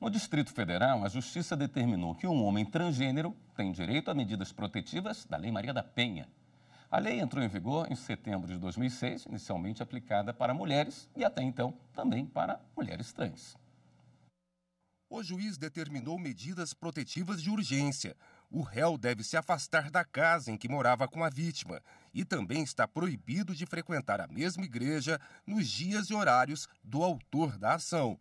No Distrito Federal, a Justiça determinou que um homem transgênero tem direito a medidas protetivas da Lei Maria da Penha. A lei entrou em vigor em setembro de 2006, inicialmente aplicada para mulheres e até então também para mulheres trans. O juiz determinou medidas protetivas de urgência. O réu deve se afastar da casa em que morava com a vítima e também está proibido de frequentar a mesma igreja nos dias e horários do autor da ação.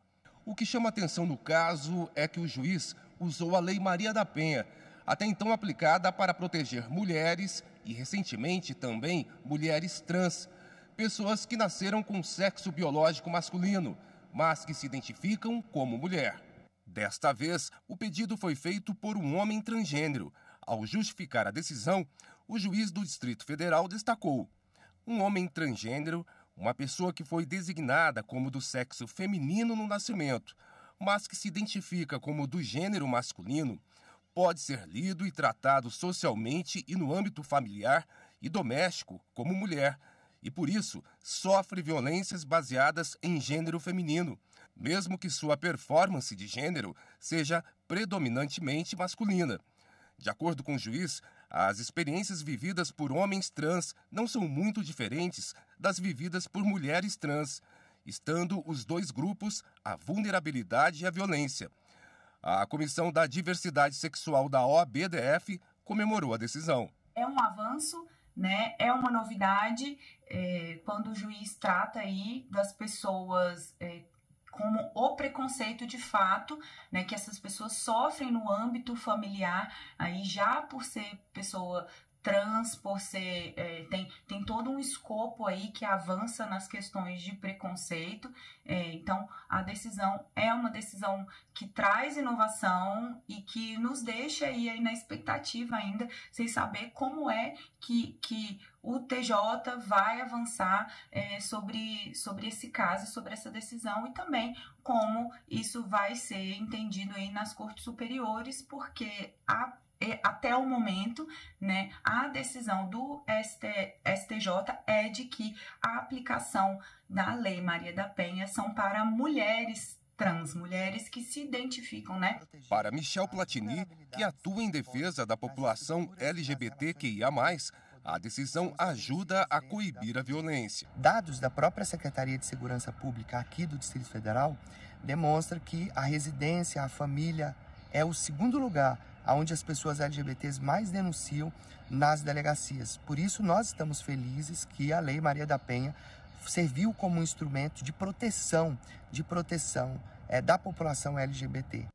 O que chama atenção no caso é que o juiz usou a Lei Maria da Penha, até então aplicada para proteger mulheres e, recentemente, também mulheres trans, pessoas que nasceram com sexo biológico masculino, mas que se identificam como mulher. Desta vez, o pedido foi feito por um homem transgênero. Ao justificar a decisão, o juiz do Distrito Federal destacou: um homem transgênero uma pessoa que foi designada como do sexo feminino no nascimento, mas que se identifica como do gênero masculino, pode ser lido e tratado socialmente e no âmbito familiar e doméstico como mulher, e por isso sofre violências baseadas em gênero feminino, mesmo que sua performance de gênero seja predominantemente masculina. De acordo com o juiz, as experiências vividas por homens trans não são muito diferentes das vividas por mulheres trans, estando os dois grupos a vulnerabilidade e a violência. A Comissão da Diversidade Sexual da OABDF comemorou a decisão. É um avanço, né? É uma novidade é, quando o juiz trata aí das pessoas é, como o preconceito de fato, né, que essas pessoas sofrem no âmbito familiar, aí já por ser pessoa trans, por ser. É, tem, tem todo um escopo aí que avança nas questões de preconceito. É, então, a decisão é uma decisão que traz inovação e que nos deixa aí, aí na expectativa ainda, sem saber como é que, que o TJ vai avançar é, sobre, sobre esse caso, sobre essa decisão e também como isso vai ser entendido aí nas cortes superiores, porque a é, até o momento, né, a decisão do STJ é de que a aplicação da Lei Maria da Penha são para mulheres trans, mulheres que se identificam, né? Para Michel Platini, que atua em defesa da população LGBTQIA+, a decisão ajuda a coibir a violência. Dados da própria Secretaria de Segurança Pública aqui do Distrito Federal demonstram que a residência, a família é o segundo lugar aonde as pessoas LGBTs mais denunciam nas delegacias. Por isso nós estamos felizes que a Lei Maria da Penha serviu como um instrumento de proteção, de proteção é, da população LGBT.